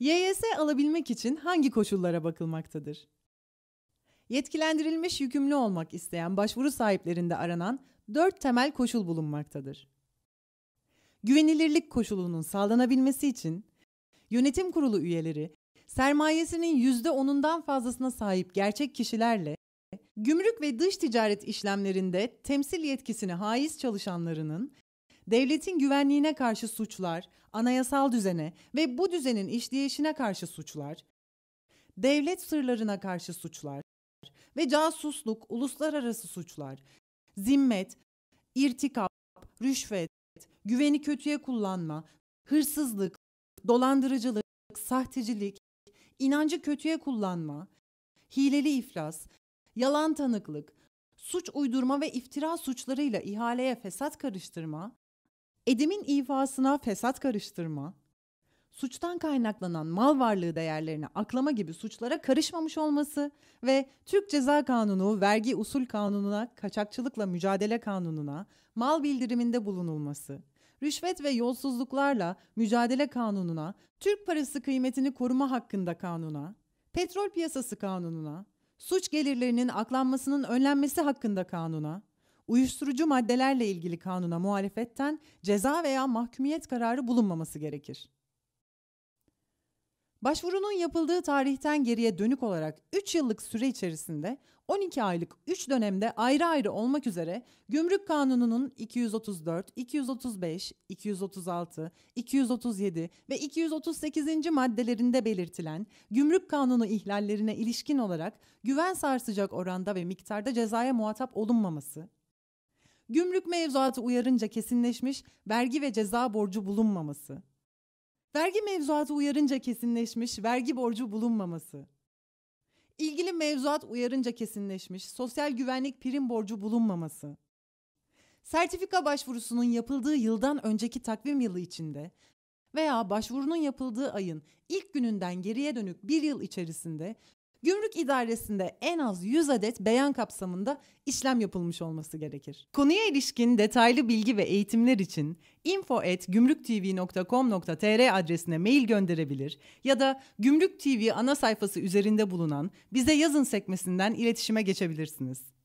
YYS alabilmek için hangi koşullara bakılmaktadır? Yetkilendirilmiş yükümlü olmak isteyen başvuru sahiplerinde aranan dört temel koşul bulunmaktadır. Güvenilirlik koşulunun sağlanabilmesi için yönetim kurulu üyeleri sermayesinin %10'undan fazlasına sahip gerçek kişilerle gümrük ve dış ticaret işlemlerinde temsil yetkisine haiz çalışanlarının devletin güvenliğine karşı suçlar, anayasal düzene ve bu düzenin işleyişine karşı suçlar, devlet sırlarına karşı suçlar ve casusluk, uluslararası suçlar, zimmet, irtikap, rüşvet, güveni kötüye kullanma, hırsızlık, dolandırıcılık, sahtecilik, inancı kötüye kullanma, hileli iflas, yalan tanıklık, suç uydurma ve iftira suçlarıyla ihaleye fesat karıştırma, Edimin ifasına fesat karıştırma, suçtan kaynaklanan mal varlığı değerlerini aklama gibi suçlara karışmamış olması ve Türk Ceza Kanunu, Vergi Usul Kanunu'na, Kaçakçılıkla Mücadele Kanunu'na mal bildiriminde bulunulması, Rüşvet ve Yolsuzluklarla Mücadele Kanunu'na, Türk Parası Kıymetini Koruma Hakkında Kanuna, Petrol Piyasası Kanunu'na, Suç Gelirlerinin Aklanmasının Önlenmesi Hakkında Kanuna, uyuşturucu maddelerle ilgili kanuna muhalefetten ceza veya mahkumiyet kararı bulunmaması gerekir. Başvurunun yapıldığı tarihten geriye dönük olarak 3 yıllık süre içerisinde 12 aylık 3 dönemde ayrı ayrı olmak üzere Gümrük Kanunu'nun 234, 235, 236, 237 ve 238. maddelerinde belirtilen Gümrük Kanunu ihlallerine ilişkin olarak güven sarsacak oranda ve miktarda cezaya muhatap olunmaması, Gümrük mevzuatı uyarınca kesinleşmiş vergi ve ceza borcu bulunmaması. Vergi mevzuatı uyarınca kesinleşmiş vergi borcu bulunmaması. İlgili mevzuat uyarınca kesinleşmiş sosyal güvenlik prim borcu bulunmaması. Sertifika başvurusunun yapıldığı yıldan önceki takvim yılı içinde veya başvurunun yapıldığı ayın ilk gününden geriye dönük bir yıl içerisinde Gümrük idaresinde en az 100 adet beyan kapsamında işlem yapılmış olması gerekir. Konuya ilişkin detaylı bilgi ve eğitimler için info@gumruktv.com.tr adresine mail gönderebilir ya da Gümrük TV ana sayfası üzerinde bulunan bize yazın sekmesinden iletişime geçebilirsiniz.